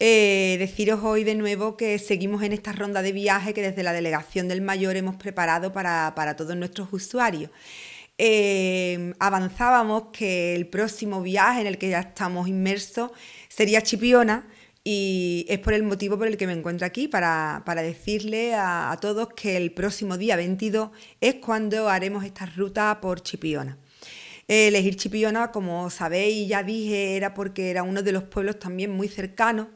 Eh, deciros hoy de nuevo que seguimos en esta ronda de viaje que desde la Delegación del Mayor hemos preparado para, todos nuestros usuarios. Eh, avanzábamos que el próximo viaje en el que ya estamos inmersos sería Chipiona, y es por el motivo por el que me encuentro aquí, para, para decirle a, a, todos que el próximo día 22 es cuando haremos esta ruta por Chipiona. Elegir Chipiona, como sabéis, ya dije, era porque era uno de los pueblos también muy cercanos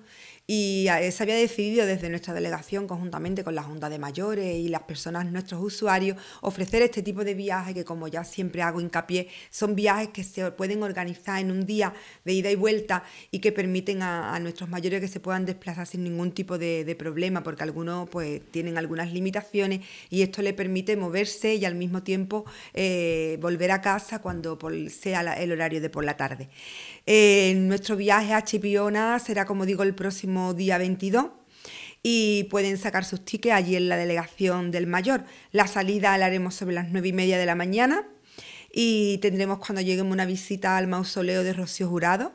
y eh, se había decidido desde nuestra delegación, conjuntamente con la Junta de Mayores y las personas, nuestros usuarios, ofrecer este tipo de viajes que, como ya siempre hago hincapié, son viajes que se pueden organizar en un día de ida y vuelta y que permiten a, nuestros mayores que se puedan desplazar sin ningún tipo de, problema, porque algunos pues tienen algunas limitaciones y esto le permite moverse y al mismo tiempo eh, volver a casa cuando sea el horario de por la tarde. Eh, nuestro viaje a Chipiona será, como digo, el próximo día 22 y pueden sacar sus tickets allí en la delegación del mayor. La salida la haremos sobre las 9 y media de la mañana y tendremos cuando lleguemos una visita al mausoleo de Rocío Jurado.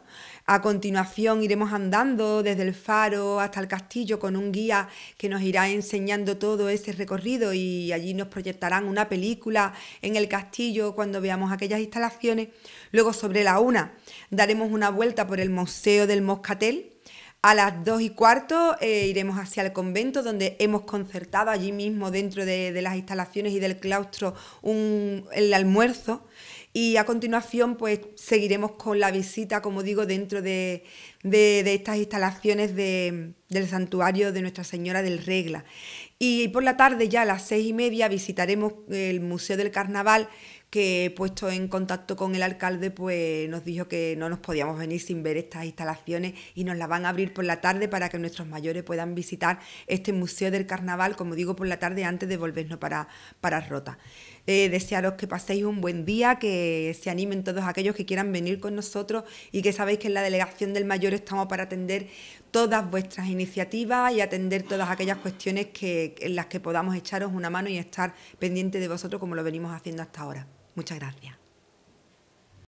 A continuación iremos andando desde el faro hasta el castillo con un guía que nos irá enseñando todo ese recorrido y allí nos proyectarán una película en el castillo cuando veamos aquellas instalaciones. Luego sobre la una daremos una vuelta por el Museo del Moscatel a las dos y cuarto eh, iremos hacia el convento, donde hemos concertado allí mismo, dentro de, las instalaciones y del claustro, un, el almuerzo. Y a continuación, pues seguiremos con la visita, como digo, dentro de, estas instalaciones del santuario de Nuestra Señora del Regla. Y por la tarde, ya a las seis y media, visitaremos el Museo del Carnaval que puesto en contacto con el alcalde, pues nos dijo que no nos podíamos venir sin ver estas instalaciones y nos las van a abrir por la tarde para que nuestros mayores puedan visitar este Museo del Carnaval, como digo, por la tarde antes de volvernos para, Rota. Eh, desearos que paséis un buen día, que se animen todos aquellos que quieran venir con nosotros y que sabéis que en la Delegación del Mayor estamos para atender todas vuestras iniciativas y atender todas aquellas cuestiones en las que podamos echaros una mano y estar pendiente de vosotros como lo venimos haciendo hasta ahora. Muchas gracias.